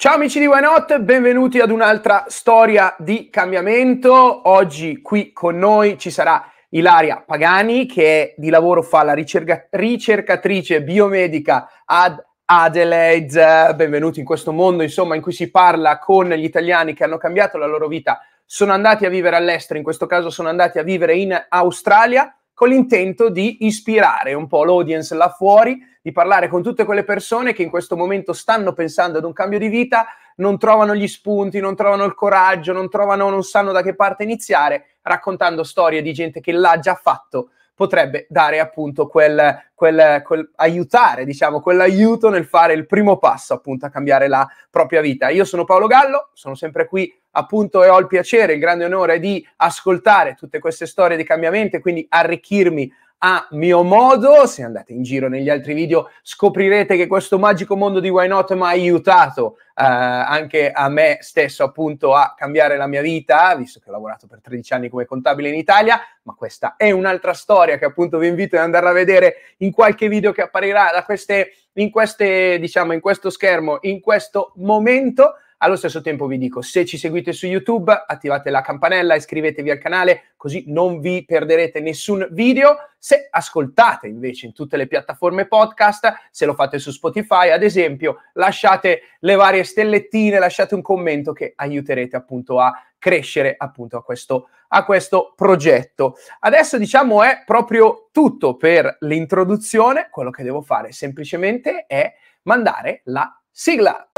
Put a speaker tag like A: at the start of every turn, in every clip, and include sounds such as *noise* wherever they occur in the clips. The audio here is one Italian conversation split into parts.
A: Ciao amici di Why Not, benvenuti ad un'altra storia di cambiamento. Oggi qui con noi ci sarà Ilaria Pagani che di lavoro fa la ricerca- ricercatrice biomedica ad Adelaide. Benvenuti in questo mondo, insomma, in cui si parla con gli italiani che hanno cambiato la loro vita, sono andati a vivere all'estero, in questo caso sono andati a vivere in Australia con l'intento di ispirare un po' l'audience là fuori, di parlare con tutte quelle persone che in questo momento stanno pensando ad un cambio di vita, non trovano gli spunti, non trovano il coraggio, non, trovano, non sanno da che parte iniziare, raccontando storie di gente che l'ha già fatto potrebbe dare appunto quel, quel, quel, aiutare, diciamo, quell'aiuto nel fare il primo passo appunto a cambiare la propria vita. Io sono Paolo Gallo, sono sempre qui appunto e ho il piacere, il grande onore di ascoltare tutte queste storie di cambiamento e quindi arricchirmi a mio modo. Se andate in giro negli altri video scoprirete che questo magico mondo di Why Not mi ha aiutato eh, anche a me stesso appunto a cambiare la mia vita, visto che ho lavorato per 13 anni come contabile in Italia, ma questa è un'altra storia che appunto vi invito ad andare a vedere in qualche video che apparirà queste, in, queste, diciamo, in questo schermo, in questo momento. Allo stesso tempo vi dico, se ci seguite su YouTube, attivate la campanella, iscrivetevi al canale, così non vi perderete nessun video. Se ascoltate invece in tutte le piattaforme podcast, se lo fate su Spotify, ad esempio, lasciate le varie stellettine, lasciate un commento che aiuterete appunto a crescere appunto a questo, a questo progetto. Adesso diciamo è proprio tutto per l'introduzione, quello che devo fare semplicemente è mandare la sigla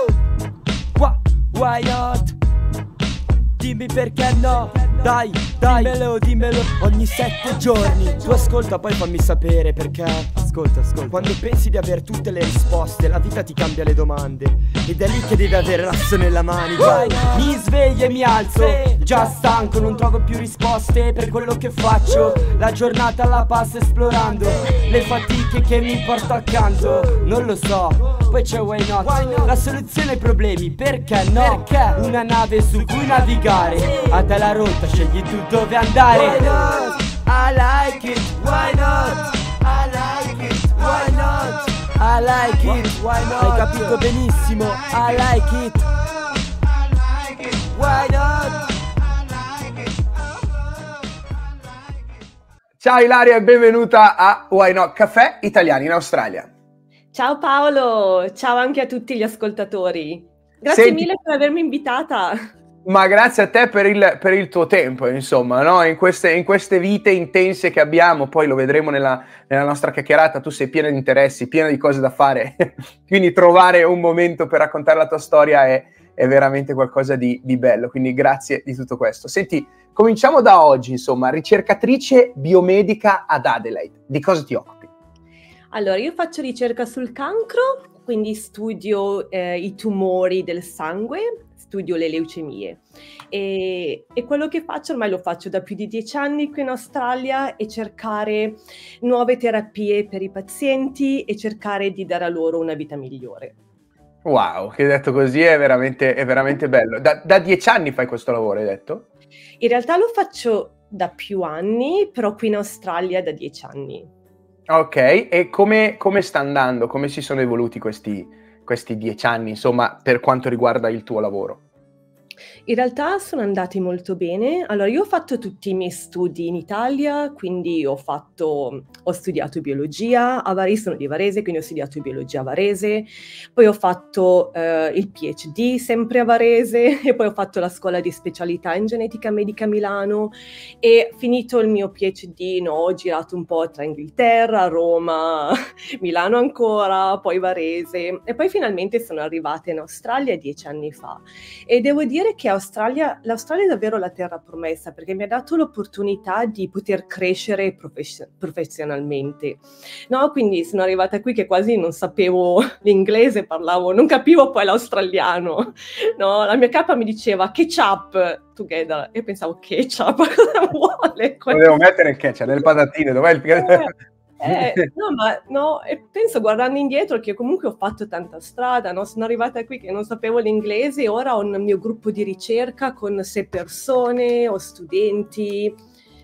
B: guaiot Dimmi perché no, dai,
A: dai, dimmelo, dimmelo Ogni sette giorni Tu ascolta poi fammi sapere perché ascolta, ascolta. Quando pensi di avere tutte le risposte, la vita ti cambia le domande. Ed è lì che devi
B: avere l'asso nella manica. Mi sveglio e mi alzo. Già stanco, non trovo più risposte per quello che faccio. La giornata la passo esplorando. Le fatiche che mi porto accanto. Non lo so. Poi c'è why not? La soluzione ai problemi,
A: perché no? Perché? Una nave su cui navigare. A te la rotta, scegli tu
B: dove andare. Why not? I like it, why not? I like it. I like it Hai capito benissimo I like
A: it Why not? Ciao Ilaria e benvenuta a Why Not Caffè Italiani in Australia.
B: Ciao Paolo, ciao anche a tutti gli ascoltatori. Grazie Senti... mille per avermi invitata.
A: Ma grazie a te per il, per il tuo tempo, insomma, no? in, queste, in, queste, vite intense che abbiamo, poi lo vedremo nella, nella, nostra chiacchierata, tu sei piena di interessi, piena di cose da fare, *laughs* quindi trovare un momento per raccontare la tua storia è, è veramente qualcosa di, di, bello, quindi grazie di tutto questo. Senti, cominciamo da oggi, insomma, ricercatrice biomedica ad Adelaide, di cosa ti occupi?
B: Allora, io faccio ricerca sul cancro, quindi studio eh, i tumori del sangue studio le leucemie e, e, quello che faccio ormai lo faccio da più di dieci anni qui in Australia è cercare nuove terapie per i pazienti e cercare di dare a loro una vita migliore.
A: Wow, che detto così è veramente, è veramente bello. Da, da dieci anni fai questo lavoro, hai detto?
B: In realtà lo faccio da più anni, però qui in Australia da dieci anni.
A: Ok, e come, come sta andando? Come si sono evoluti questi, questi dieci anni, insomma, per quanto riguarda il tuo lavoro?
B: In realtà sono andati molto bene. Allora, io ho fatto tutti i miei studi in Italia, quindi ho, fatto, ho studiato biologia a Varese, sono di Varese, quindi ho studiato biologia a Varese, poi ho fatto eh, il PhD sempre a Varese *laughs* e poi ho fatto la scuola di specialità in genetica medica a Milano e finito il mio PhD no, ho girato un po' tra Inghilterra, Roma, *laughs* Milano ancora, poi Varese e poi finalmente sono arrivata in Australia dieci anni fa e devo dire dire che Australia, l'Australia è davvero la terra promessa perché mi ha dato l'opportunità di poter crescere profes- professionalmente. No, quindi sono arrivata qui che quasi non sapevo *laughs* l'inglese, parlavo, non capivo poi l'australiano. No, la mia capa mi diceva ketchup together Io pensavo ketchup, *laughs* cosa
A: vuole? Volevo mettere il ketchup, delle patatine, dov'è il ketchup?
B: Eh, *laughs* no, ma no, e penso guardando indietro che comunque ho fatto tanta strada, no? sono arrivata qui che non sapevo l'inglese, e ora ho un mio gruppo di ricerca con sei persone, ho studenti,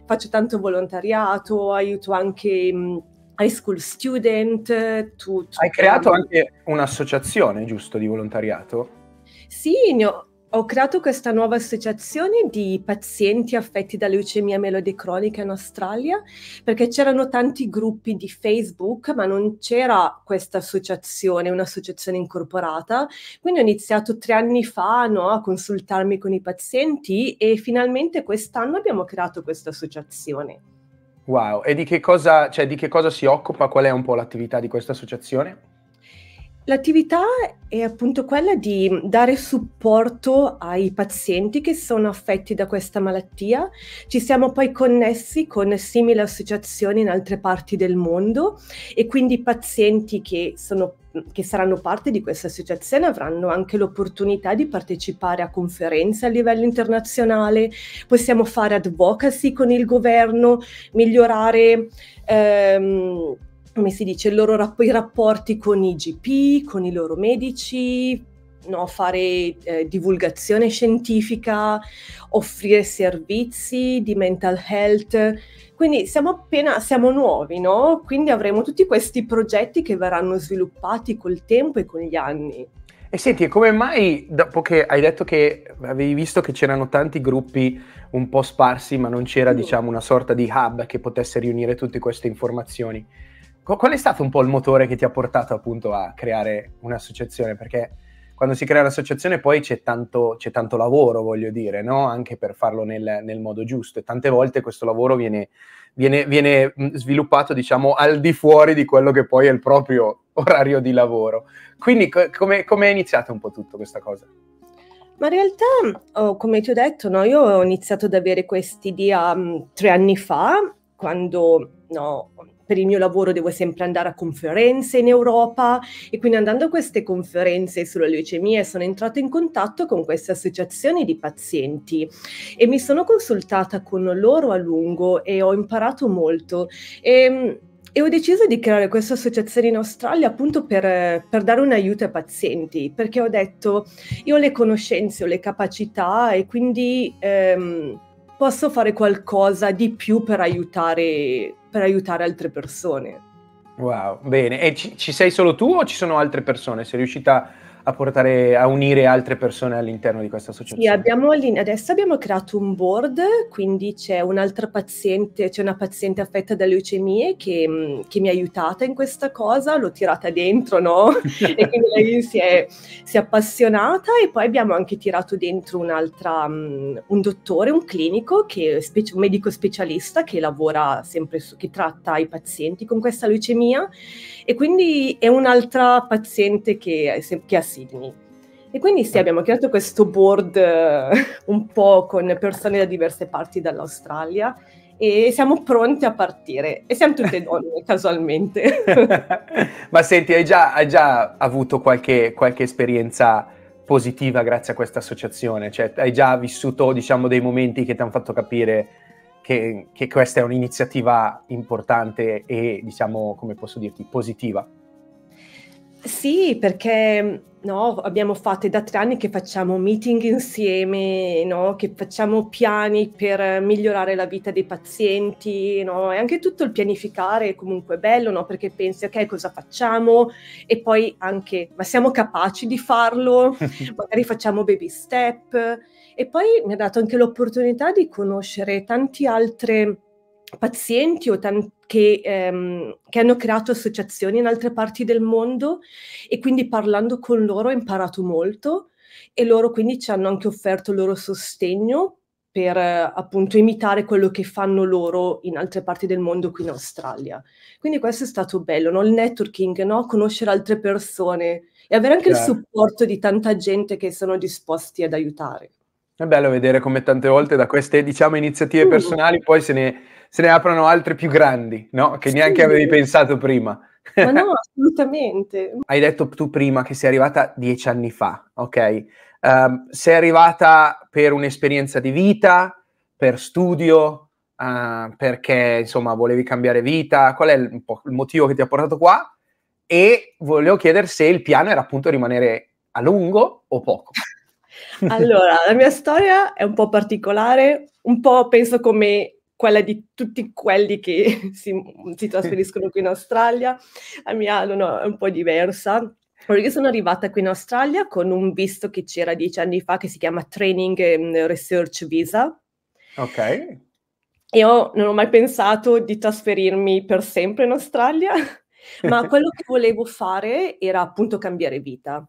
B: faccio tanto volontariato, aiuto anche mh, mm, high school student. Tu, Hai creato
A: anche un'associazione, giusto, di volontariato?
B: Sì, ne ho, ho creato questa nuova associazione di pazienti affetti da leucemia melodicronica in Australia perché c'erano tanti gruppi di Facebook, ma non c'era questa associazione, un'associazione incorporata. Quindi ho iniziato tre anni fa no, a consultarmi con i pazienti e finalmente quest'anno abbiamo creato questa associazione.
A: Wow, e di che cosa, cioè, di che cosa si occupa? Qual è un po' l'attività di questa associazione?
B: L'attività è appunto quella di dare supporto ai pazienti che sono affetti da questa malattia. Ci siamo poi connessi con simili associazioni in altre parti del mondo e quindi i pazienti che, sono, che saranno parte di questa associazione avranno anche l'opportunità di partecipare a conferenze a livello internazionale, possiamo fare advocacy con il governo, migliorare... Ehm, come si dice, rap- i rapporti con i GP, con i loro medici, no? fare eh, divulgazione scientifica, offrire servizi di mental health. Quindi siamo appena, siamo nuovi, no? Quindi avremo tutti questi progetti che verranno sviluppati col tempo e con gli anni.
A: E senti, come mai, dopo che hai detto che avevi visto che c'erano tanti gruppi un po' sparsi, ma non c'era, mm. diciamo, una sorta di hub che potesse riunire tutte queste informazioni, Qual è stato un po' il motore che ti ha portato appunto a creare un'associazione? Perché quando si crea un'associazione poi c'è tanto, c'è tanto lavoro, voglio dire, no? anche per farlo nel, nel, modo giusto. E tante volte questo lavoro viene, viene, viene, sviluppato, diciamo, al di fuori di quello che poi è il proprio *laughs* orario di lavoro. Quindi come è iniziata un po' tutta questa cosa?
B: Ma in realtà, oh, come ti ho detto, no? io ho iniziato ad avere quest'idea um, tre anni fa, quando no, per il mio lavoro devo sempre andare a conferenze in Europa e quindi andando a queste conferenze sulla leucemia sono entrata in contatto con queste associazioni di pazienti e mi sono consultata con loro a lungo e ho imparato molto. E, ehm, e ho deciso di creare questa associazione in Australia appunto per, per, dare un aiuto ai pazienti, perché ho detto io ho le conoscenze, ho le capacità e quindi ehm, posso fare qualcosa di più per aiutare per aiutare altre persone.
A: Wow, bene. E ci, ci sei solo tu o ci sono altre persone? Sei riuscita a a, portare, a unire altre persone all'interno di questa associazione? Sì,
B: abbiamo, adesso abbiamo creato un board, quindi c'è un'altra paziente, c'è una paziente affetta da leucemie che, mm, che mi ha aiutata in questa cosa, l'ho tirata dentro, no? *laughs* e quindi lei si è, si è, appassionata e poi abbiamo anche tirato dentro un'altra, mm, un dottore, un clinico, che, un medico specialista che lavora sempre su, che tratta i pazienti con questa leucemia e quindi è un'altra paziente che, che ha Sydney. E quindi sì, eh. abbiamo creato questo board eh, un po' con persone da diverse parti dall'Australia e siamo pronte a partire e siamo tutte *laughs* donne casualmente.
A: *laughs* Ma senti, hai già, hai già avuto qualche, qualche, esperienza positiva grazie a questa associazione? Cioè, hai già vissuto diciamo, dei momenti che ti hanno fatto capire che, che, questa è un'iniziativa importante e, diciamo, come posso dirti, positiva?
B: Sì, perché no? abbiamo fatto, da tre anni che facciamo meeting insieme, no? che facciamo piani per migliorare la vita dei pazienti, no? e anche tutto il pianificare è comunque bello, perché pensi ok cosa facciamo e poi anche ma siamo capaci di farlo, *laughs* magari facciamo baby step e poi mi ha dato anche l'opportunità di conoscere tante altre pazienti o tan- che, ehm, che, hanno creato associazioni in altre parti del mondo e quindi parlando con loro ho imparato molto e loro quindi ci hanno anche offerto il loro sostegno per eh, appunto imitare quello che fanno loro in altre parti del mondo qui in Australia. Quindi questo è stato bello, no? il networking, no? conoscere altre persone e avere anche certo. il supporto di tanta gente che sono disposti ad aiutare.
A: È bello vedere come tante volte da queste diciamo, iniziative mm. personali poi se ne se ne aprono altre più grandi, no? Che sì. neanche avevi pensato prima. Ma no,
B: *laughs* assolutamente.
A: Hai detto tu prima che sei arrivata dieci anni fa, ok? Um, sei arrivata per un'esperienza di vita, per studio, uh, perché insomma volevi cambiare vita. Qual è il, il motivo che ti ha portato qua? E volevo chiedere se il piano era appunto rimanere a lungo o poco.
B: *laughs* allora, la mia storia è un po' particolare, un po' penso come quella di tutti quelli che *laughs* si, si *laughs* trasferiscono qui in Australia. La mia no, è un po' diversa. Io sono arrivata qui in Australia con un visto che c'era dieci anni fa che si chiama Training Research Visa.
A: Ok.
B: Io non ho mai pensato di trasferirmi per sempre in Australia, *laughs* ma quello che volevo fare era appunto cambiare vita.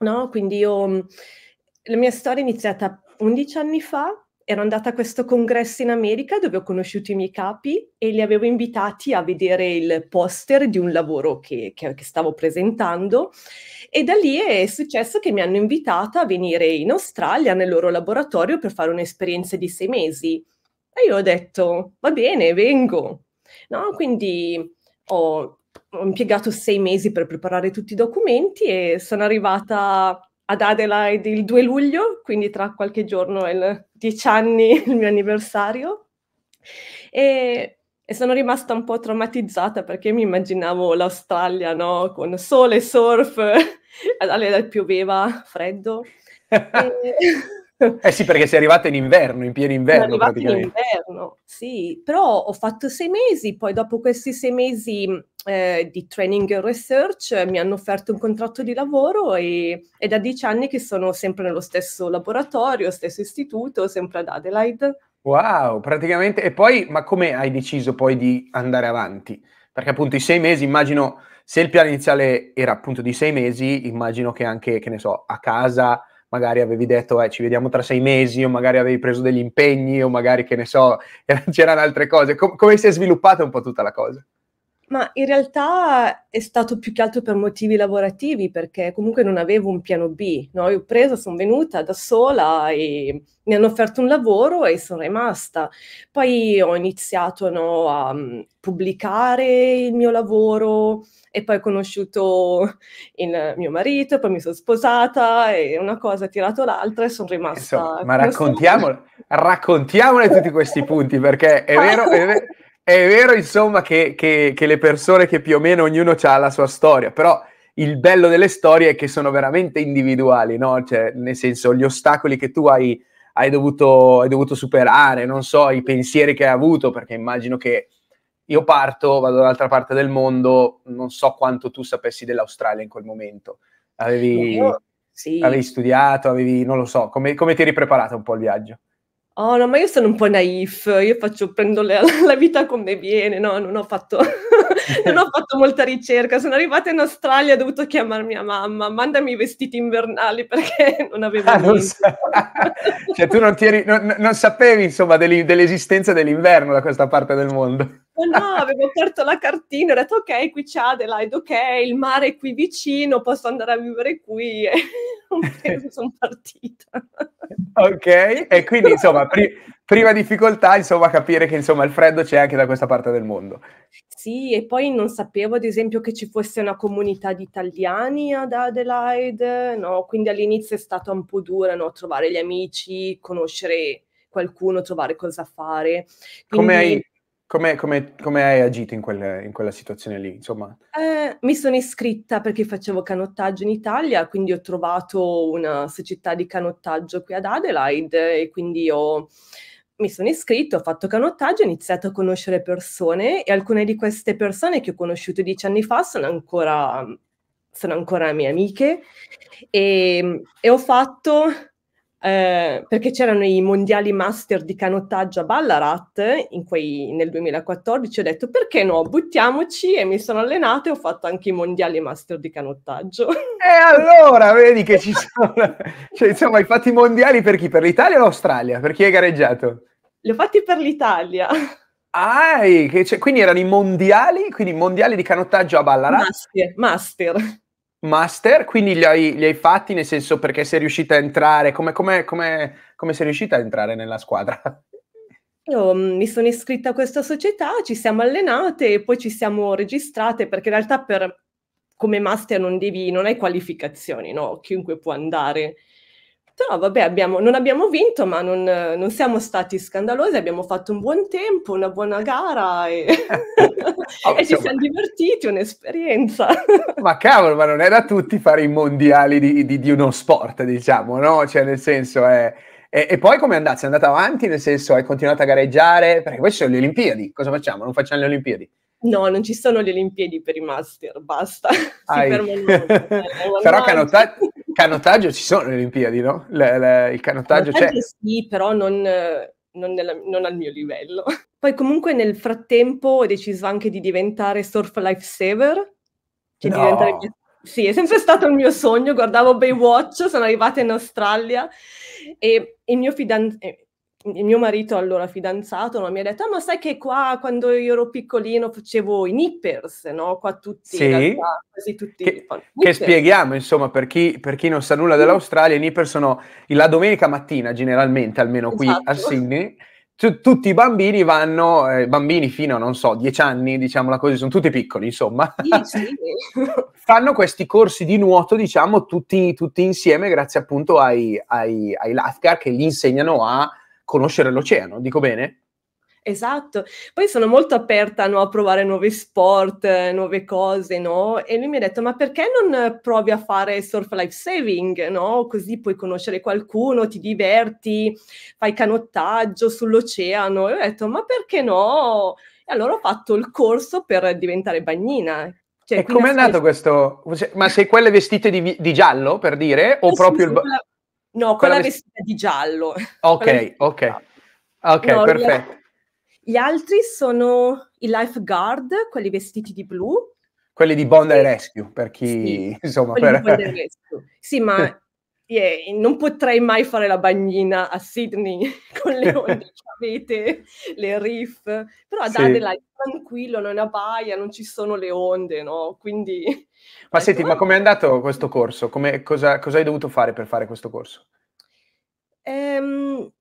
B: No? Quindi io, mm, la mia storia è iniziata 11 anni fa ero andata a questo congresso in America dove ho conosciuto i miei capi e li avevo invitati a vedere il poster di un lavoro che, che, che stavo presentando e da lì è successo che mi hanno invitata a venire in Australia nel loro laboratorio per fare un'esperienza di sei mesi. E io ho detto, va bene, vengo. No? Quindi ho, ho impiegato sei mesi per preparare tutti i documenti e sono arrivata ad Adelaide il 2 luglio, quindi tra qualche giorno è il, dieci anni *laughs* il mio anniversario e, e, sono rimasta un po' traumatizzata perché mi immaginavo l'Australia, no? Con sole, surf, *laughs* allora pioveva, freddo. e...
A: *laughs* Eh sì, perché sei arrivata in inverno, in pieno inverno praticamente. In
B: inverno, sì, però ho fatto sei mesi, poi dopo questi sei mesi eh, di training e research, mi hanno offerto un contratto di lavoro e è da dieci anni che sono sempre nello stesso laboratorio, stesso istituto, sempre ad Adelaide.
A: Wow, praticamente. E poi, ma come hai deciso poi di andare avanti? Perché appunto i sei mesi, immagino, se il piano iniziale era appunto di sei mesi, immagino che anche, che ne so, a casa magari avevi detto eh, ci vediamo tra sei mesi o magari avevi preso degli impegni o magari che ne so, *laughs* c'erano altre cose. Com- come si è sviluppata un po' tutta la cosa?
B: Ma in realtà è stato più che altro per motivi lavorativi, perché comunque non avevo un piano B. No? Io ho preso, sono venuta da sola e mi hanno offerto un lavoro e sono rimasta. Poi ho iniziato no, a mm, pubblicare il mio lavoro e poi ho conosciuto il mio marito, poi mi sono sposata e una cosa ha tirato l'altra e sono rimasta. Insomma, ma raccontiamole,
A: raccontiamole tutti questi punti, perché è *laughs* ah, vero, è vero è vero, insomma, che, che, che, le persone che più o meno ognuno ha la sua storia, però il bello delle storie è che sono veramente individuali, no? Cioè, nel senso, gli ostacoli che tu hai, hai, dovuto, hai dovuto, superare, non so, i pensieri che hai avuto, perché immagino che io parto, vado dall'altra parte del mondo, non so quanto tu sapessi dell'Australia in quel momento. Avevi, sì. avevi studiato, avevi, non lo so, come, come ti eri preparato un po' il viaggio?
B: Oh no, ma io sono un po' naif, io faccio, prendo la, *laughs* la vita come viene, no, non ho, fatto, *laughs* non ho fatto molta ricerca, sono arrivata in Australia, ho dovuto chiamare mia mamma, mandami i vestiti invernali perché *laughs* non avevo ah, non
A: sa- cioè tu non, eri, non, non sapevi insomma dell'i- dell'esistenza dell'inverno da questa parte del mondo.
B: no, avevo aperto la cartina, ho detto ok, qui c'è Adelaide, ok, il mare è qui vicino, posso andare a vivere qui e sono partita
A: ok, e quindi insomma, pri- prima difficoltà, insomma, capire che insomma il freddo c'è anche da questa parte del mondo.
B: Sì, e poi non sapevo ad esempio che ci fosse una comunità di italiani ad Adelaide, no? Quindi all'inizio è stata un po' dura, no? Trovare gli amici, conoscere qualcuno, trovare cosa fare. Quindi... Come hai
A: come, come, come, hai agito in, quel, in quella situazione lì?
B: Eh, mi sono iscritta perché facevo canottaggio in Italia, quindi ho trovato una società di canottaggio qui ad Adelaide e quindi ho, mi sono iscritta, ho fatto canottaggio, ho iniziato a conoscere persone e alcune di queste persone che ho conosciuto dieci anni fa sono ancora, sono ancora mie amiche e, ehm, e ho fatto eh, perché c'erano i mondiali master di canottaggio a Ballarat quei, nel 2014, ho detto perché no, buttiamoci e mi sono allenata e ho fatto anche i mondiali master di canottaggio. *laughs*
A: E allora, vedi che ci sono, cioè, insomma hai fatto i mondiali per chi? Per l'Italia o l'Australia? Per chi hai gareggiato?
B: Li ho fatti per l'Italia.
A: Ah, quindi erano i mondiali, quindi mondiali di canottaggio a Ballarat? Master, master master, quindi li hai, li hai, fatti nel senso perché sei riuscita a entrare, come, come, come, come sei riuscita a entrare nella squadra? *laughs*
B: Io mm, mi sono iscritta a questa società, ci siamo allenate e poi ci siamo registrate perché in realtà per, come master non, devi, non hai qualificazioni, no? chiunque può andare. Però vabbè, abbiamo, non abbiamo vinto, ma non, non, siamo stati scandalosi, abbiamo fatto un buon tempo, una buona gara e, oh, *laughs* *laughs* e ci siamo divertiti, un'esperienza.
A: *laughs* ma cavolo, ma non era tutti fare i mondiali di, di, di uno sport, diciamo, no? Cioè nel senso è... E, e, poi come è andata? Sei andata avanti? Nel senso, hai continuato a gareggiare? Perché poi ci sono le Olimpiadi, cosa facciamo? Non facciamo le Olimpiadi?
B: No, non ci sono le Olimpiadi per i master, basta. *laughs* *laughs* Eh, però canota-
A: canottaggio ci sono le Olimpiadi, no? Le, le, il canottaggio, canottaggio c'è.
B: Sì, però non, non, nella, non al mio livello. *laughs* Poi comunque nel frattempo ho deciso anche di diventare surf lifesaver, cioè no. diventare sì, è sempre stato il mio sogno. Guardavo Baywatch, sono arrivata in Australia e il mio fidanzato, eh, il mio marito allora fidanzato no, mi ha detto ah, ma sai che qua quando io ero piccolino facevo i nippers no qua tutti sì. realtà, quasi tutti che, che spieghiamo
A: insomma per chi, per chi, non sa nulla dell'Australia i nippers sono la domenica mattina generalmente almeno qui esatto. a Sydney t- tutti i bambini vanno, eh, bambini fino a non so, 10 anni, diciamola così, sono tutti piccoli, insomma. Sì,
B: sì. *laughs*
A: Fanno questi corsi di nuoto, diciamo, tutti, tutti insieme, grazie appunto ai, ai, ai lifeguard che gli insegnano a conoscere l'oceano, dico bene?
B: Esatto, poi sono molto aperta no, a provare nuovi sport, nuove cose, no? E lui mi ha detto, ma perché non provi a fare surf life saving, no? Così puoi conoscere qualcuno, ti diverti, fai canottaggio sull'oceano. E ho detto, ma perché no? E allora ho fatto il corso per diventare bagnina. Cioè, e com'è
A: andato questo? Ma sei quelle vestite di, di giallo, per dire? O eh, proprio sì, il... Quella
B: No, quella, quella vestita di giallo. *laughs* Ok,
A: ok. Ok, no, perfetto.
B: Gli, gli altri sono i lifeguard, quelli vestiti di blu.
A: Quelli di Bond e Rescue, per chi... Sì, insomma, per...
B: Sì, ma *laughs* Yeah, non potrei mai fare la bagnina a Sydney *laughs* con le *laughs* onde che avete, le riff, però ad sì. Adelaide tranquillo, non è una baia, non ci sono le onde, no? Quindi... Ma
A: ecco. senti, ma com'è andato questo corso? Come, cosa, cosa, hai dovuto fare per fare questo corso?
B: Um,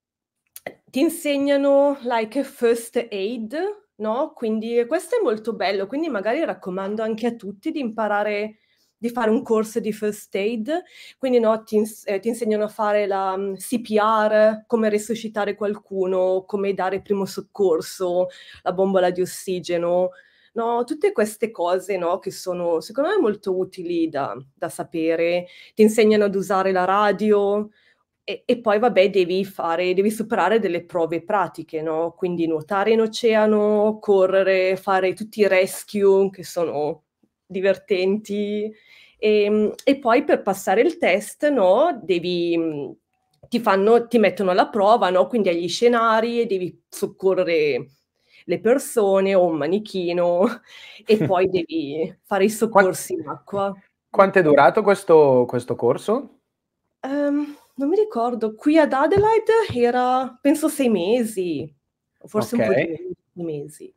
B: ti insegnano like first aid, no? Quindi questo è molto bello, quindi magari raccomando anche a tutti di imparare di fare un corso di first aid, quindi no, ti, ins- eh, ti, insegnano a fare la um, mm, CPR, come resuscitare qualcuno, come dare primo soccorso, la bombola di ossigeno, no? tutte queste cose no, che sono secondo me molto utili da, da sapere, ti insegnano ad usare la radio, e, e, poi vabbè devi fare, devi superare delle prove pratiche, no? Quindi nuotare in oceano, correre, fare tutti i rescue che sono divertenti. E, ehm, e poi per passare il test, no, devi, mm, ti, fanno, ti mettono alla prova, no? quindi agli scenari e devi soccorrere le persone o un manichino e *laughs* poi devi fare i soccorsi Quant- in acqua.
A: Quanto è durato questo, questo corso?
B: Um, non mi ricordo, qui ad Adelaide era penso sei mesi, forse okay. un po' di mesi.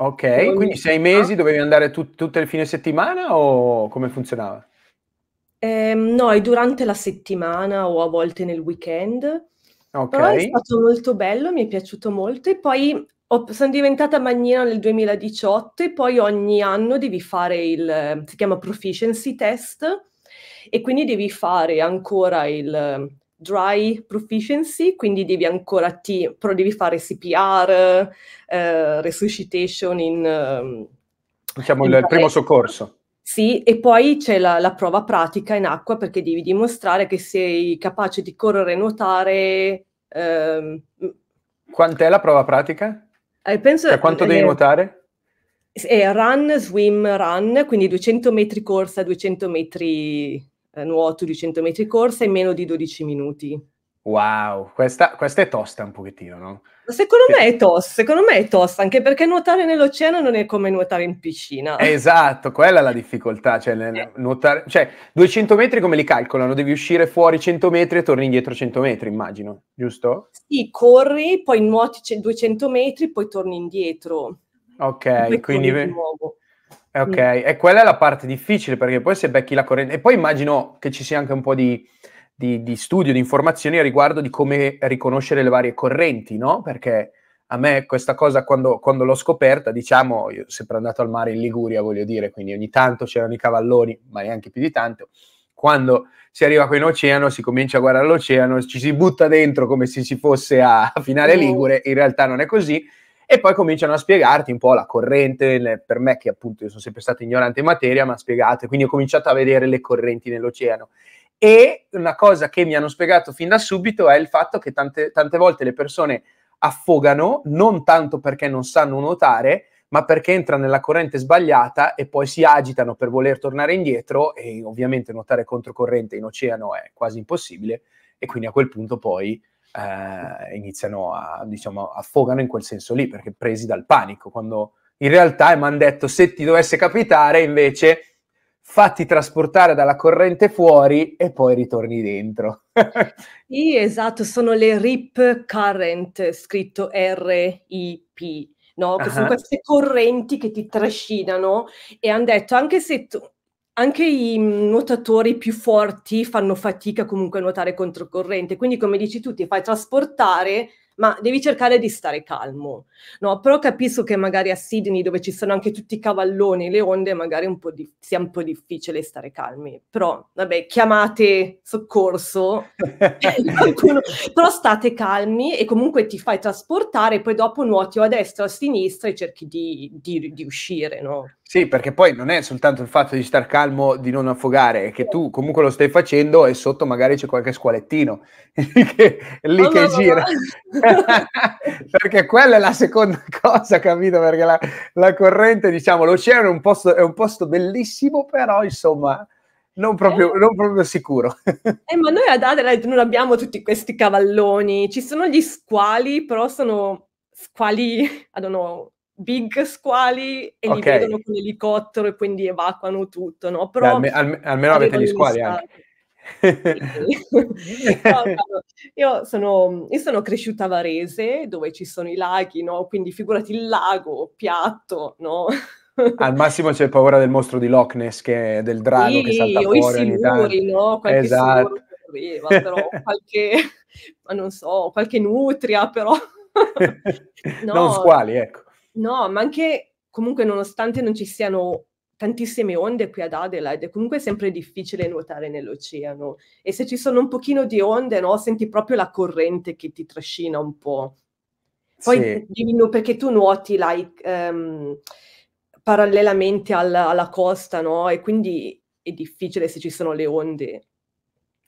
A: Ok, quindi sei mesi ah. dovevi andare tut- tutte le fine settimana o come funzionava?
B: Eh, no, è durante la settimana o a volte nel weekend.
A: Ok. Però è stato
B: molto bello, mi è piaciuto molto e poi ho, sono diventata magnina nel 2018 e poi ogni anno devi fare il, si chiama proficiency test e quindi devi fare ancora il dry proficiency, quindi devi ancora ti, però devi fare CPR, eh, resuscitation in... Ehm,
A: diciamo in il, il primo soccorso.
B: Sì, e poi c'è la, la, prova pratica in acqua perché devi dimostrare che sei capace di correre e nuotare. Ehm.
A: Quant'è la prova pratica?
B: Eh, penso, cioè, quanto eh, devi
A: nuotare?
B: È eh, run, swim, run, quindi 200 metri corsa, 200 metri eh, nuoto di 100 metri corsa in meno di 12 minuti.
A: Wow, questa, questa è tosta un pochettino, no?
B: Secondo me è tosta, secondo me è tosta, anche perché nuotare nell'oceano non è come nuotare in piscina.
A: Esatto, quella è la difficoltà, cioè, eh. nuotare, cioè 200 metri come li calcolano? Devi uscire fuori 100 metri e torni indietro 100 metri, immagino, giusto?
B: Sì, corri, poi nuoti 200 metri, poi torni indietro.
A: Ok, quindi... Di nuovo. Eh, ok, sì. e quella è la parte difficile perché poi se becchi la corrente... E poi immagino che ci sia anche un po' di, di, di studio, di informazioni riguardo di come riconoscere le varie correnti, no? Perché a me questa cosa quando, quando l'ho scoperta, diciamo, io sono sempre andato al mare in Liguria, voglio dire, quindi ogni tanto c'erano i cavalloni, ma neanche più di tanto. Quando si arriva qui in oceano, si comincia a guardare l'oceano, ci si butta dentro come se si fosse a finale mm. Ligure, in realtà non è così e poi cominciano a spiegarti un po' la corrente, le, per me che appunto io sono sempre stato ignorante in materia, ma spiegate, quindi ho cominciato a vedere le correnti nell'oceano. E una cosa che mi hanno spiegato fin da subito è il fatto che tante, tante volte le persone affogano non tanto perché non sanno nuotare, ma perché entrano nella corrente sbagliata e poi si agitano per voler tornare indietro e ovviamente nuotare controcorrente in oceano è quasi impossibile e quindi a quel punto poi eh, iniziano a, diciamo, affogano in quel senso lì, perché presi dal panico, quando in realtà mi hanno detto se ti dovesse capitare invece fatti trasportare dalla corrente fuori e poi ritorni dentro. *laughs*
B: sì, esatto, sono le RIP current, scritto R-I-P. No, che uh-huh. sono queste correnti che ti trascinano e hanno detto anche se tu, anche i mm, nuotatori più forti fanno fatica comunque a nuotare controcorrente, quindi come dici tu ti fai trasportare, ma devi cercare di stare calmo. No, però capisco che magari a Sydney, dove ci sono anche tutti i cavalloni e le onde, magari un di- sia un po' difficile stare calmi. Però, vabbè, chiamate soccorso, *laughs* qualcuno, però state calmi e comunque ti fai trasportare, poi dopo nuoti o a destra o a sinistra e cerchi di, di, di uscire, no?
A: Sì, perché poi non è soltanto il fatto di star calmo, di non affogare, è che tu comunque lo stai facendo e sotto magari c'è qualche squalettino *laughs* che, lì oh, che no, gira. No, *laughs* no. perché quella è la seconda *laughs* cosa, capito? Perché la, la corrente, diciamo, l'oceano è un, posto, è un posto bellissimo, però insomma... Non proprio, eh, non proprio, sicuro.
B: eh, ma noi ad Adelaide non abbiamo tutti questi cavalloni, ci sono gli squali, però sono squali, I don't know, big squali e okay. li vedono con l'elicottero e quindi evacuano tutto, no? Però alme- alme- almeno avete gli squali anche. *laughs* io, sono, io, sono, cresciuta a Varese dove ci sono i laghi, no? quindi figurati il lago piatto. No? *laughs*
A: Al massimo c'è paura del mostro di Loch Ness, che è del drago sì, che salta fuori. O i siluri, no? Qualche esatto.
B: Arriva, però *laughs* qualche, non so, qualche nutria però. no, non squali, ecco. No, ma anche comunque nonostante non ci siano tantissime onde qui ad Adelaide, è comunque sempre difficile nuotare nell'oceano e se ci sono un pochino di onde, no, senti proprio la corrente che ti trascina un po'. Poi sì. perché tu nuoti like, um, parallelamente alla, alla costa, no? E quindi è difficile se ci sono le onde.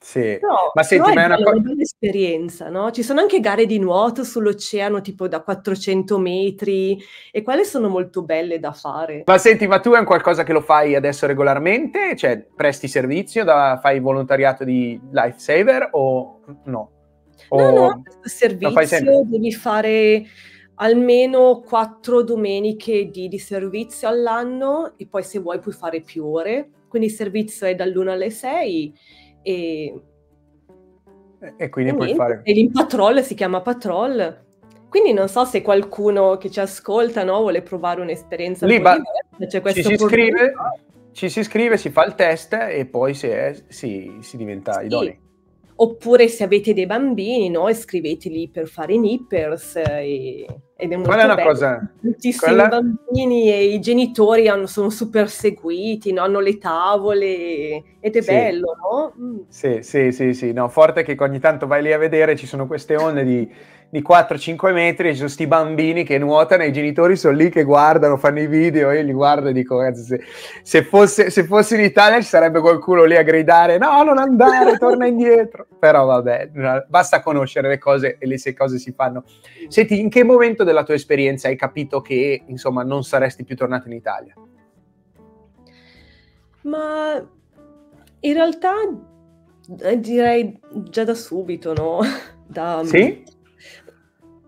A: Sì, no, ma senti, ma è una, co- bella
B: esperienza, no? Ci sono anche gare di nuoto sull'oceano, tipo da 400 metri, e quelle sono molto belle da fare.
A: Ma senti, ma tu è un qualcosa che lo fai adesso regolarmente? Cioè, presti servizio, da, fai volontariato di Lifesaver o no? O no, no, servizio
B: devi fare almeno quattro domeniche di, di servizio all'anno e poi se vuoi puoi fare più ore. Quindi il servizio è dall'1 alle 6 e, e quindi e puoi niente. fare... E in patrol si chiama Patrol. Quindi non so se qualcuno che ci ascolta no, vuole provare un'esperienza Lì, ba- diversa. C'è ci, si scrive,
A: ci si iscrive, si fa il test e poi se è, si, si diventa sì. idonei.
B: Oppure se avete dei bambini, no? scriveteli per fare i nippers. Eh, e, ed è molto Quella è una cosa... Moltissimi Quella... bambini e i genitori hanno, sono super seguiti, no? hanno le tavole ed è sì. bello, no? Mm.
A: Sì, sì, sì, sì. No, forte che ogni tanto vai lì a vedere, ci sono queste onde di di 4-5 metri e ci sono questi bambini che nuotano e i genitori sono lì che guardano, fanno i video, io li guardo e dico, ragazzi, se, se, fosse, se fosse in Italia ci sarebbe qualcuno lì a gridare, no, non andare, torna indietro. *laughs* Però vabbè, basta conoscere le cose e le cose si fanno. Senti, in che momento della tua esperienza hai capito che, insomma, non saresti più tornato in Italia?
B: Ma in realtà eh, direi già da subito, no? *laughs* Da, sì?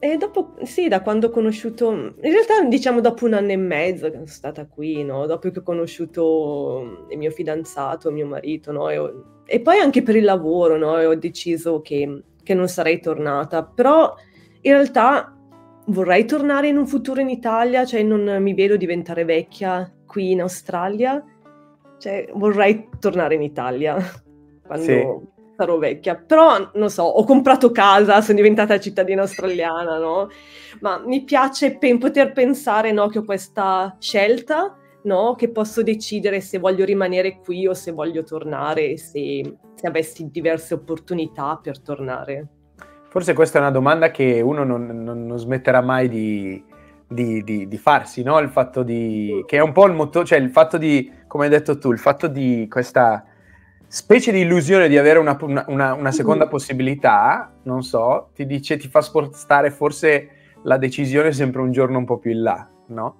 B: E dopo, sì, da quando ho conosciuto, in realtà diciamo dopo un anno e mezzo che sono stata qui, no? dopo che ho conosciuto mm, il mio fidanzato, mio marito, no? e, ho, e, poi anche per il lavoro no? ho deciso che, che, non sarei tornata, però in realtà vorrei tornare in un futuro in Italia, cioè non mi vedo diventare vecchia qui in Australia, cioè vorrei tornare in Italia *laughs* quando... Sì sarò vecchia, però non so, ho comprato casa, sono diventata cittadina australiana, no? Ma mi piace pe- poter pensare no, che ho questa scelta, no? Che posso decidere se voglio rimanere qui o se voglio tornare, se, se avessi diverse opportunità per tornare.
A: Forse questa è una domanda che uno non, non, non smetterà mai di, di, di, di, farsi, no? Il fatto di... Mm. che è un po' il motore, cioè il fatto di, come hai detto tu, il fatto di questa specie di illusione di avere una, una, una mm-hmm. seconda possibilità, non so, ti dice, ti fa spostare forse la decisione sempre un giorno un po' più in là, no?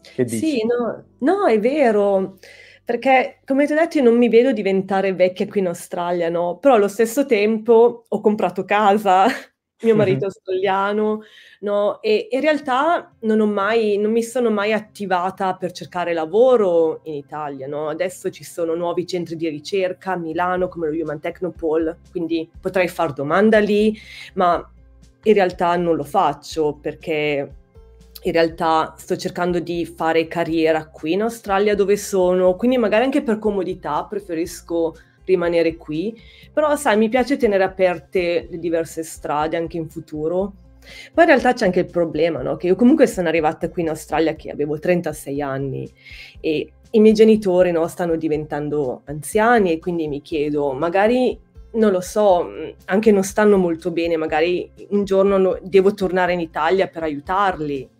A: Che dici? Sì,
B: no, no è vero. Perché, come ti ho detto, io non mi vedo diventare vecchia qui in Australia, no? Però allo stesso tempo ho comprato casa, mio marito australiano, no? E in realtà non, ho mai, non, mi sono mai attivata per cercare lavoro in Italia, no? Adesso ci sono nuovi centri di ricerca a Milano come lo Human Technopole, quindi potrei far domanda lì, ma in realtà non lo faccio perché in realtà sto cercando di fare carriera qui in Australia dove sono, quindi magari anche per comodità preferisco rimanere qui, però sai, mi piace tenere aperte le diverse strade anche in futuro. Poi in realtà c'è anche il problema, no? Che io comunque sono arrivata qui in Australia che avevo 36 anni e i miei genitori no, stanno diventando anziani e quindi mi chiedo, magari non lo so, anche non stanno molto bene, magari un giorno no, devo tornare in Italia per aiutarli.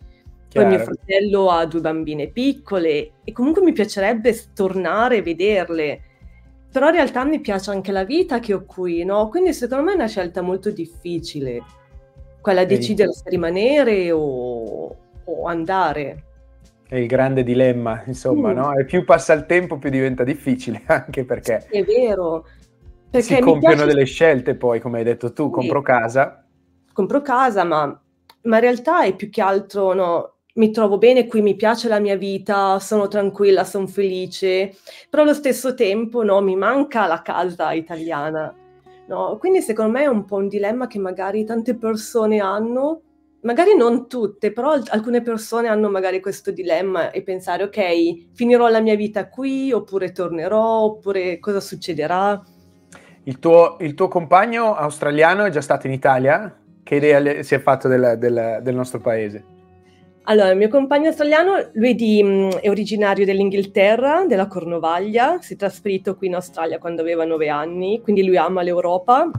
B: Poi mio fratello ha due bambine piccole e comunque mi piacerebbe tornare e vederle però in realtà mi piace anche la vita che ho qui, no? Quindi secondo me è una scelta molto difficile, quella di decidere se rimanere o, o, andare.
A: È il grande dilemma, insomma, mm. no? E più passa il tempo, più diventa difficile, *laughs* anche perché...
B: Sì, è vero. Perché si compiono piace... delle
A: scelte poi, come hai detto tu, sì. compro casa.
B: Compro casa, ma, ma in realtà è più che altro, no? mi trovo bene qui, mi piace la mia vita, sono tranquilla, sono felice, però allo stesso tempo no, mi manca la casa italiana. No? Quindi secondo me è un po' un dilemma che magari tante persone hanno, magari non tutte, però alcune persone hanno magari questo dilemma e pensare ok, finirò la mia vita qui oppure tornerò, oppure cosa succederà.
A: Il tuo, il tuo compagno australiano è già stato in Italia? Che idea si è fatto del, del, del nostro paese?
B: Allora, il mio compagno australiano, lui di, mh, mm, è originario dell'Inghilterra, della Cornovaglia, si è trasferito qui in Australia quando aveva nove anni, quindi lui ama l'Europa.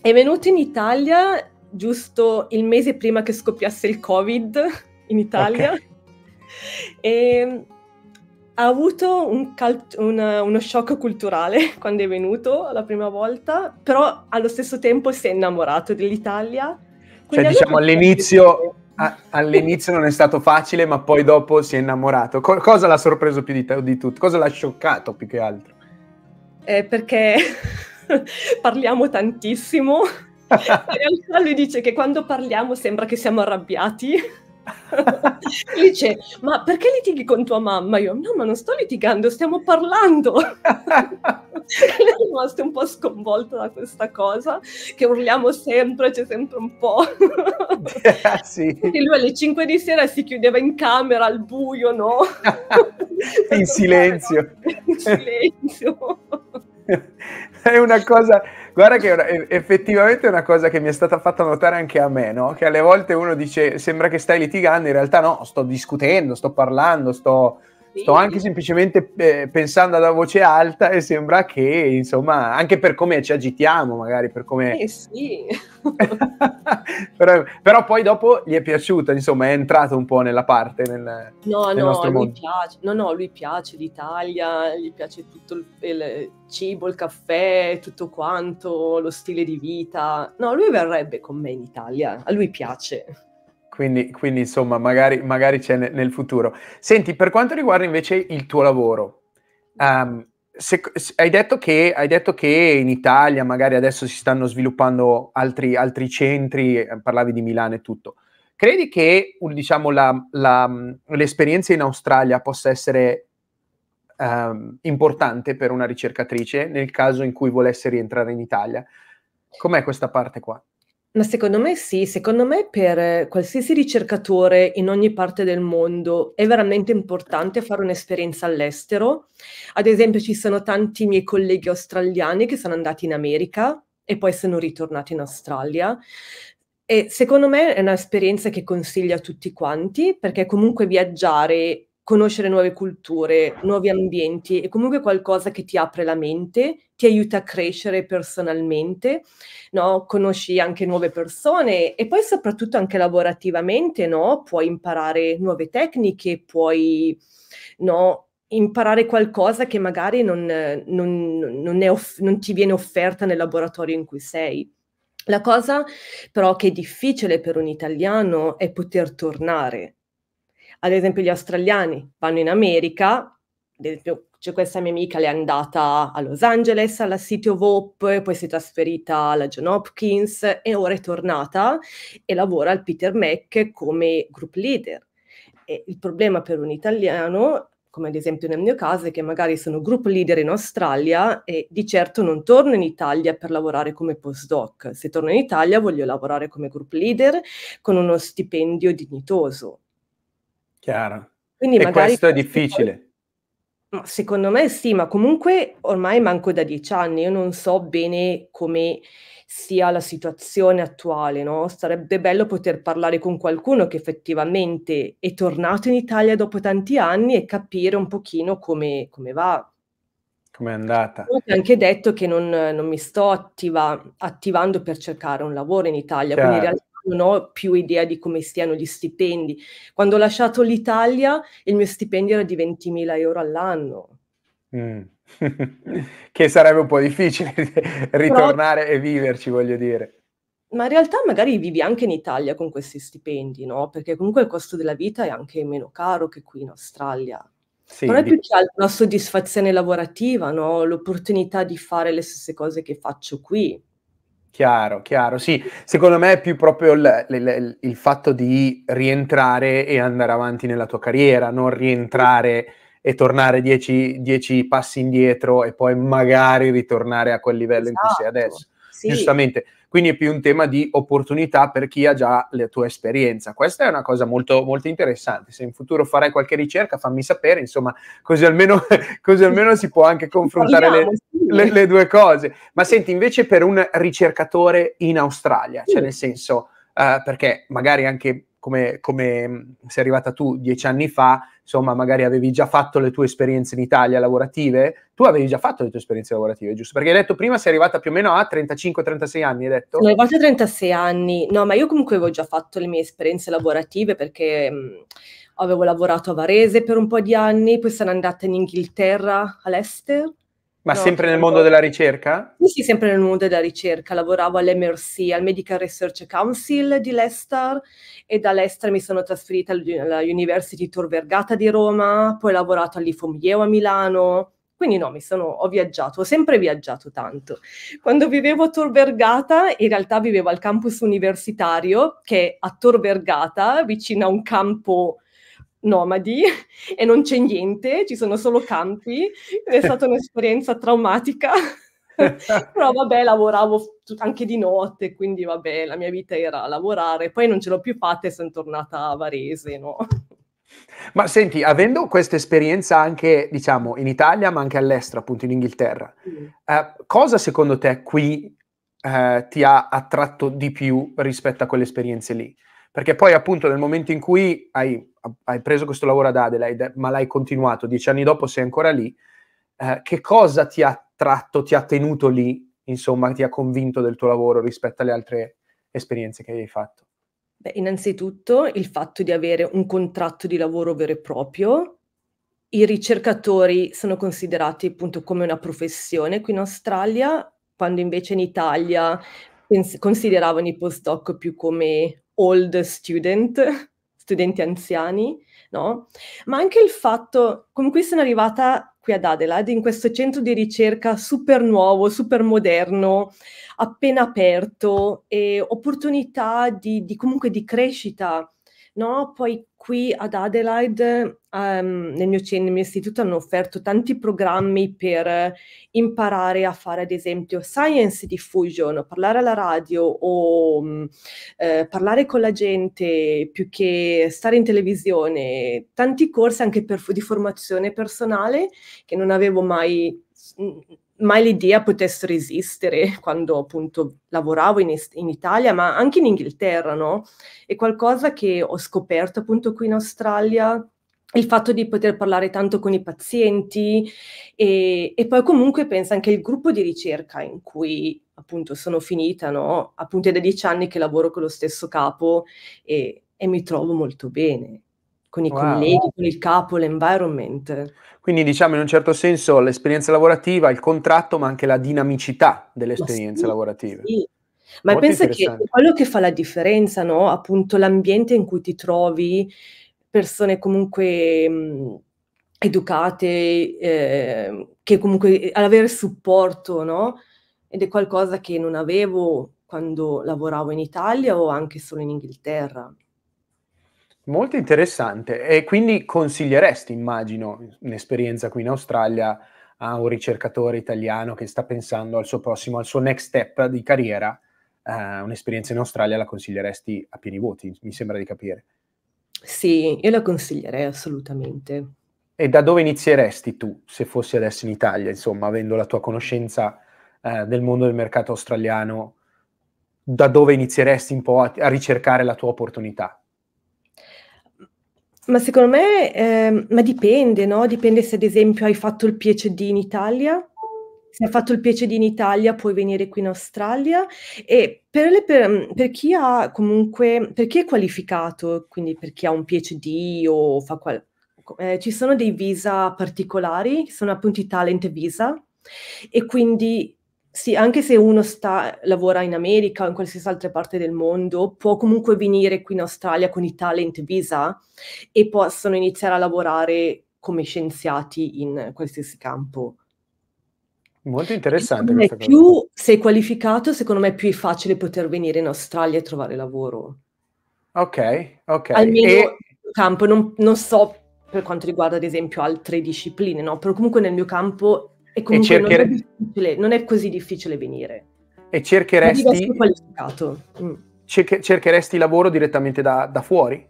B: È venuto in Italia giusto il mese prima che scoppiasse il Covid in Italia. Okay. *laughs* E mm, ha avuto un cult- una, uno shock culturale *laughs* quando è venuto la prima volta, però allo stesso tempo si è innamorato dell'Italia. Cioè, quindi cioè, diciamo all'inizio
A: all'inizio non è stato facile, ma poi dopo si è innamorato. Co- cosa l'ha sorpreso più di, t- di tutto? Cosa l'ha scioccato più che altro?
B: Eh, perché *laughs* parliamo tantissimo. *laughs* In realtà lui dice che quando parliamo sembra che siamo arrabbiati. *laughs* dice, ma perché litighi con tua mamma? Io, no, ma non sto litigando, stiamo parlando. *laughs* Lei è rimasta un po' sconvolta da questa cosa, che urliamo sempre, c'è sempre un po'.
A: ah, *laughs* sì. Quindi
B: lui alle 5 di sera si chiudeva in camera al buio, no?
A: in silenzio.
B: in silenzio
A: è una cosa, guarda che è una, effettivamente è una cosa che mi è stata fatta notare anche a me, no? Che alle volte uno dice sembra che stai litigando, in realtà no, sto discutendo, sto parlando, sto, sì. sto anche semplicemente eh, pensando ad una voce alta e sembra che, insomma, anche per come ci agitiamo, magari per come... Eh
B: sì. *laughs*
A: però, però, poi dopo gli è piaciuta, insomma, è entrato un po' nella parte. Nel,
B: no, nel no, nostro mondo. Piace, no, no, lui piace l'Italia, gli piace tutto il, il cibo, il caffè, tutto quanto, lo stile di vita. No, lui verrebbe con me in Italia, a lui piace.
A: Quindi, quindi insomma, magari, magari c'è nel, nel futuro. Senti, per quanto riguarda invece il tuo lavoro, um, se, se, hai, detto che, hai, detto che, in Italia magari adesso si stanno sviluppando altri, altri centri, eh, parlavi di Milano e tutto. Credi che diciamo, la, la, mm, l'esperienza in Australia possa essere um, importante per una ricercatrice nel caso in cui volesse rientrare in Italia? Com'è questa parte qua?
B: Ma secondo me sì, secondo me per eh, qualsiasi ricercatore in ogni parte del mondo è veramente importante fare un'esperienza all'estero. Ad esempio, ci sono tanti miei colleghi australiani che sono andati in America e poi sono ritornati in Australia. E secondo me è un'esperienza che consiglio a tutti quanti, perché comunque viaggiare conoscere nuove culture, nuovi ambienti, è comunque qualcosa che ti apre la mente, ti aiuta a crescere personalmente, no? conosci anche nuove persone e poi soprattutto anche lavorativamente no? puoi imparare nuove tecniche, puoi no? imparare qualcosa che magari non, non, non, off- non ti viene offerta nel laboratorio in cui sei. La cosa però che è difficile per un italiano è poter tornare ad esempio gli australiani vanno in America, ad esempio c'è questa mia amica, lei è andata a Los Angeles, alla City of Hope, poi si è trasferita alla John Hopkins e ora è tornata e lavora al Peter Mac come group leader. E il problema per un italiano, come ad esempio nel mio caso, è che magari sono group leader in Australia e di certo non torno in Italia per lavorare come postdoc. Se torno in Italia voglio lavorare come group leader con uno stipendio dignitoso Chiaro. Quindi e magari questo è
A: difficile.
B: secondo me sì, ma comunque ormai manco da dieci anni, io non so bene come sia la situazione attuale, no? Sarebbe bello poter parlare con qualcuno che effettivamente è tornato in Italia dopo tanti anni e capire un pochino come, come va.
A: Come è andata. Ho
B: anche detto che non, non mi sto attiva, attivando per cercare un lavoro in Italia, Chiaro. quindi in realtà non ho più idea di come stiano gli stipendi. Quando ho lasciato l'Italia il mio stipendio era di 20.000 euro all'anno.
A: Mm. *laughs* che sarebbe un po' difficile *laughs* ritornare Però... e viverci, voglio dire
B: ma in realtà magari vivi anche in Italia con questi stipendi, no? Perché comunque il costo della vita è anche meno caro che qui in Australia. Sì, Però è più che altro la soddisfazione lavorativa, no? L'opportunità di fare le stesse cose che faccio qui.
A: Chiaro, chiaro, sì, secondo me è più proprio il, il, il, fatto di rientrare e andare avanti nella tua carriera, non rientrare e tornare dieci, dieci passi indietro e poi magari ritornare a quel livello esatto. in cui sei esatto. adesso. Sì. Giustamente, quindi è più un tema di opportunità per chi ha già la tua esperienza. Questa è una cosa molto, molto interessante, se in futuro farai qualche ricerca fammi sapere, insomma, così almeno, *laughs* così almeno si può anche confrontare le, le, le, due cose. Ma senti, invece per un ricercatore in Australia, cioè nel senso, uh, perché magari anche come, come, mm, sei arrivata tu dieci anni fa, insomma, magari avevi già fatto le tue esperienze in Italia lavorative, tu avevi già fatto le tue esperienze lavorative, giusto? Perché hai detto prima sei arrivata più o meno a 35-36 anni, hai detto? No,
B: arrivata a 36 anni, no, ma io comunque avevo già fatto le mie esperienze lavorative perché mh, mm, avevo lavorato a Varese per un po' di anni, poi sono andata in Inghilterra all'estero, ma no, sempre
A: nel mondo della ricerca?
B: Sì, sì, sempre nel mondo della ricerca. Lavoravo all'MRC, al Medical Research Council di Leicester e da Leicester mi sono trasferita alla University Tor Vergata di Roma, poi ho lavorato all'IFOM Yeo a Milano. Quindi no, mi sono, ho viaggiato, ho sempre viaggiato tanto. Quando vivevo a Tor Vergata, in realtà vivevo al campus universitario, che è a Tor Vergata, vicino a un campo nomadi *laughs* e non c'è niente, ci sono solo campi, è stata un'esperienza traumatica. *laughs* Però vabbè, lavoravo anche di notte, quindi vabbè, la mia vita era lavorare, poi non ce l'ho più fatta e sono tornata a Varese, no?
A: *laughs* Ma senti, avendo questa esperienza anche, diciamo, in Italia, ma anche all'estero, appunto in Inghilterra, mm. eh, cosa secondo te qui eh, ti ha attratto di più rispetto a quelle esperienze lì? Perché poi appunto nel momento in cui hai hai preso questo lavoro ad Adelaide, eh, ma l'hai continuato, dieci anni dopo sei ancora lì, eh, che cosa ti ha tratto, ti ha tenuto lì, insomma, ti ha convinto del tuo lavoro rispetto alle altre esperienze che hai fatto?
B: Beh, innanzitutto il fatto di avere un contratto di lavoro vero e proprio, i ricercatori sono considerati appunto come una professione qui in Australia, quando invece in Italia pens- consideravano i postdoc più come old student, studenti anziani, no? Ma anche il fatto con cui sono arrivata qui ad Adelaide, in questo centro di ricerca super nuovo, super moderno, appena aperto, e opportunità di, di comunque di crescita no, poi qui ad Adelaide, um, nel, mio, nel, mio, istituto, hanno offerto tanti programmi per imparare a fare, ad esempio, science diffusion, parlare alla radio o um, eh, parlare con la gente più che stare in televisione, tanti corsi anche per, di formazione personale che non avevo mai mm, mai l'idea potesse resistere quando appunto lavoravo in, in, Italia, ma anche in Inghilterra, no? È qualcosa che ho scoperto appunto qui in Australia, il fatto di poter parlare tanto con i pazienti e, e poi comunque penso anche il gruppo di ricerca in cui appunto sono finita, no? Appunto è da dieci anni che lavoro con lo stesso capo e, e mi trovo molto bene con i wow. colleghi, con il capo, l'environment.
A: Quindi diciamo in un certo senso l'esperienza lavorativa, il contratto, ma anche la dinamicità delle ma esperienze sì, lavorative.
B: Sì. Ma Molto pensa che quello che fa la differenza, no? Appunto l'ambiente in cui ti trovi, persone comunque mh, mm, educate, eh, che comunque eh, avere supporto, no? Ed è qualcosa che non avevo quando lavoravo in Italia o anche solo in Inghilterra.
A: Molto interessante. E quindi consiglieresti, immagino, un'esperienza qui in Australia a un ricercatore italiano che sta pensando al suo prossimo, al suo next step di carriera, eh, un'esperienza in Australia la consiglieresti a pieni voti, mi sembra di capire.
B: Sì, io la consiglierei assolutamente.
A: E da dove inizieresti tu se fossi adesso in Italia, insomma, avendo la tua conoscenza eh, del mondo del mercato australiano, da dove inizieresti un po' a, a ricercare la tua opportunità?
B: Ma secondo me, ehm, ma dipende, no? Dipende se ad esempio hai fatto il PhD in Italia, se hai fatto il PhD in Italia puoi venire qui in Australia e per, le, per, mhmm, per chi ha comunque, per chi è qualificato, quindi per chi ha un PhD o fa qual... Eh, ci sono dei visa particolari, sono appunto i talent visa e quindi sì, anche se uno sta lavora in America o in qualsiasi altra parte del mondo, può comunque venire qui in Australia con i talent visa e possono iniziare a lavorare come scienziati in qualsiasi campo.
A: Molto interessante. Questa cosa.
B: Più sei qualificato, secondo me è più facile poter venire in Australia e trovare lavoro.
A: Ok, ok. Almeno e... nel mio
B: campo, non, non so per quanto riguarda ad esempio altre discipline, no? però comunque nel mio campo e comunque e cerchere... non, è non, è così difficile venire.
A: E cercheresti... Mm. Cerche- cercheresti lavoro direttamente da, da fuori?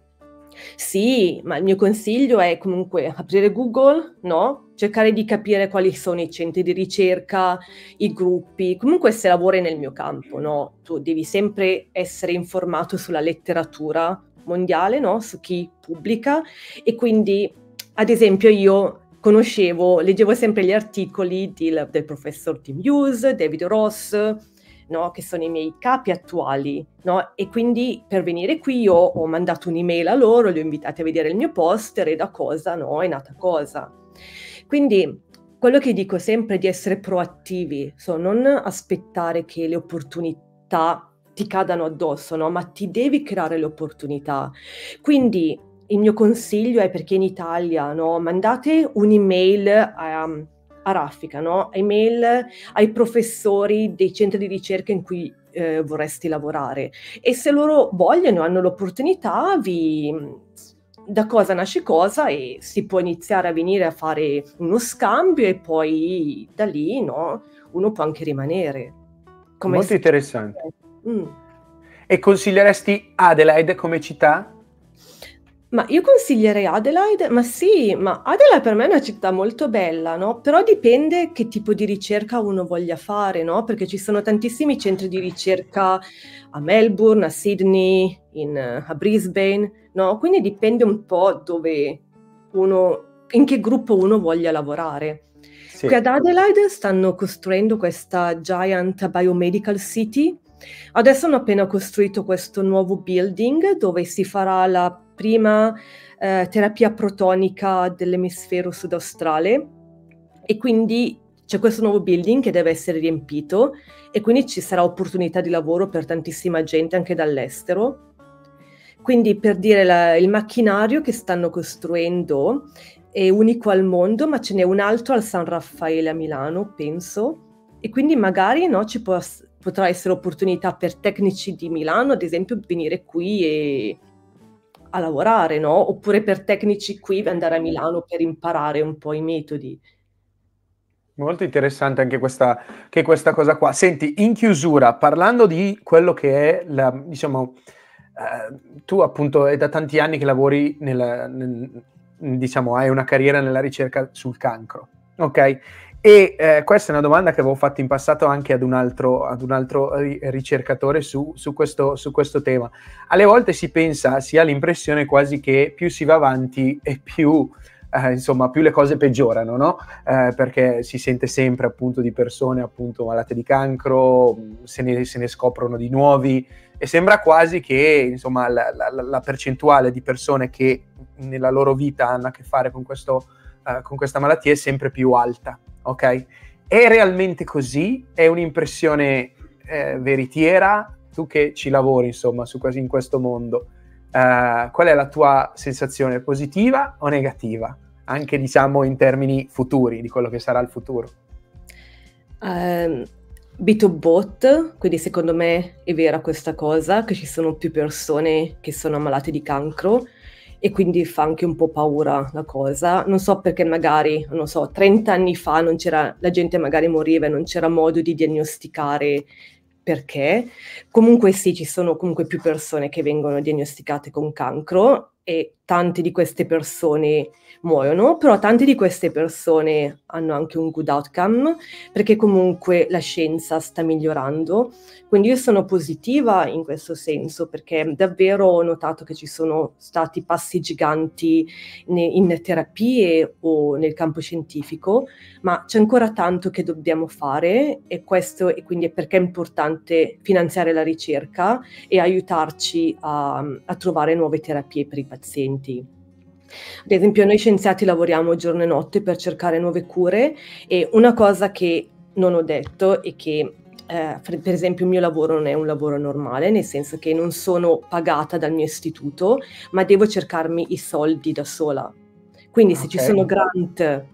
B: Sì, ma il mio consiglio è comunque aprire Google, no? Cercare di capire quali sono i centri di ricerca, i gruppi. Comunque se lavori nel mio campo, no? Tu devi sempre essere informato sulla letteratura mondiale, no? Su chi pubblica e quindi ad esempio io conoscevo, leggevo sempre gli articoli del, del professor Tim Hughes, David Ross, no, che sono i miei capi attuali. No? E quindi per venire qui ho, ho mandato un'email a loro, li ho invitati a vedere il mio poster e da cosa no, è nata cosa. Quindi quello che dico sempre è di essere proattivi, so, non aspettare che le opportunità ti cadano addosso, no? ma ti devi creare le opportunità. Quindi il mio consiglio è perché in Italia no, mandate un'email a, um, a Raffica, no? email ai professori dei centri di ricerca in cui eh, vorresti lavorare e se loro vogliono, hanno l'opportunità, vi, da cosa nasce cosa e si può iniziare a venire a fare uno scambio e poi da lì no, uno può anche rimanere. Come Molto
A: interessante. Mm. E consiglieresti Adelaide come città?
B: Ma io consiglierei Adelaide, ma sì, ma Adelaide per me è una città molto bella, no? Però dipende che tipo di ricerca uno voglia fare, no? Perché ci sono tantissimi centri di ricerca a Melbourne, a Sydney, in, eh, a Brisbane, no? Quindi dipende un po' dove uno, in che gruppo uno voglia lavorare. Sì. Qui ad Adelaide stanno costruendo questa Giant Biomedical City. Adesso hanno appena costruito questo nuovo building dove si farà la prima, eh, terapia protonica dell'emisfero sud-australe e quindi c'è questo nuovo building che deve essere riempito e quindi ci sarà opportunità di lavoro per tantissima gente anche dall'estero. Quindi per dire la, il macchinario che stanno costruendo è unico al mondo, ma ce n'è un altro al San Raffaele a Milano, penso. E quindi magari no, ci può, potrà essere opportunità per tecnici di Milano, ad esempio, venire qui e a lavorare, no? Oppure per tecnici qui andare a Milano per imparare un po' i metodi. Molto
A: interessante anche questa, che questa cosa qua. Senti, in chiusura, parlando di quello che è la, diciamo, eh, tu appunto è da tanti anni che lavori nella, nel, diciamo, hai una carriera nella ricerca sul cancro, ok? E eh, questa è una domanda che avevo fatto in passato anche ad un altro, ad un altro ricercatore su, su, questo, su, questo, tema. Alle volte si pensa, si ha l'impressione quasi che più si va avanti e più, eh, insomma, più le cose peggiorano, no? Eh, perché si sente sempre appunto di persone appunto malate di cancro, se ne, se ne scoprono di nuovi e sembra quasi che insomma, la, la, la percentuale di persone che nella loro vita hanno a che fare con questo eh, con questa malattia è sempre più alta ok? È realmente così? È un'impressione eh, veritiera? Tu che ci lavori, insomma, su, in questo mondo, eh, qual è la tua sensazione positiva o negativa? Anche, diciamo, in termini futuri, di quello che sarà il futuro.
B: Um, ehm, B2Bot, quindi secondo me è vera questa cosa, che ci sono più persone che sono ammalate di cancro, e quindi fa anche un po' paura la cosa. Non so perché magari, non so, 30 anni fa la gente magari moriva e non c'era modo di diagnosticare perché, Comunque sì, ci sono comunque più persone che vengono diagnosticate con cancro e tante di queste persone muoiono, però tante di queste persone hanno anche un good outcome perché comunque la scienza sta migliorando. Quindi io sono positiva in questo senso perché davvero ho notato che ci sono stati passi giganti in terapie o nel campo scientifico, ma c'è ancora tanto che dobbiamo fare e questo e quindi è perché è importante finanziare la della ricerca e aiutarci a, a trovare nuove terapie per i pazienti. Ad esempio noi scienziati lavoriamo giorno e notte per cercare nuove cure e una cosa che non ho detto è che eh, per esempio il mio lavoro non è un lavoro normale, nel senso che non sono pagata dal mio istituto, ma devo cercarmi i soldi da sola. Quindi se ci sono grant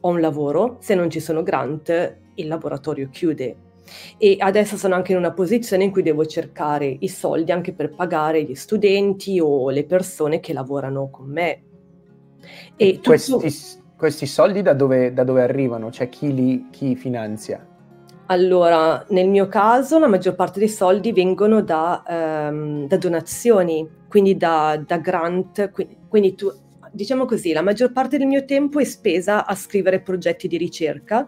B: ho un lavoro, se non ci sono grant il laboratorio chiude e adesso sono anche in una posizione in cui devo cercare i soldi anche per pagare gli studenti o le persone che lavorano con me. E, e tutto...
A: questi, questi, soldi da dove, da dove arrivano? Cioè chi li chi
B: finanzia? Allora, nel mio caso la maggior parte dei soldi vengono da, ehm, da donazioni, quindi da, da grant, quindi, quindi tu, diciamo così, la maggior parte del mio tempo è spesa a scrivere progetti di ricerca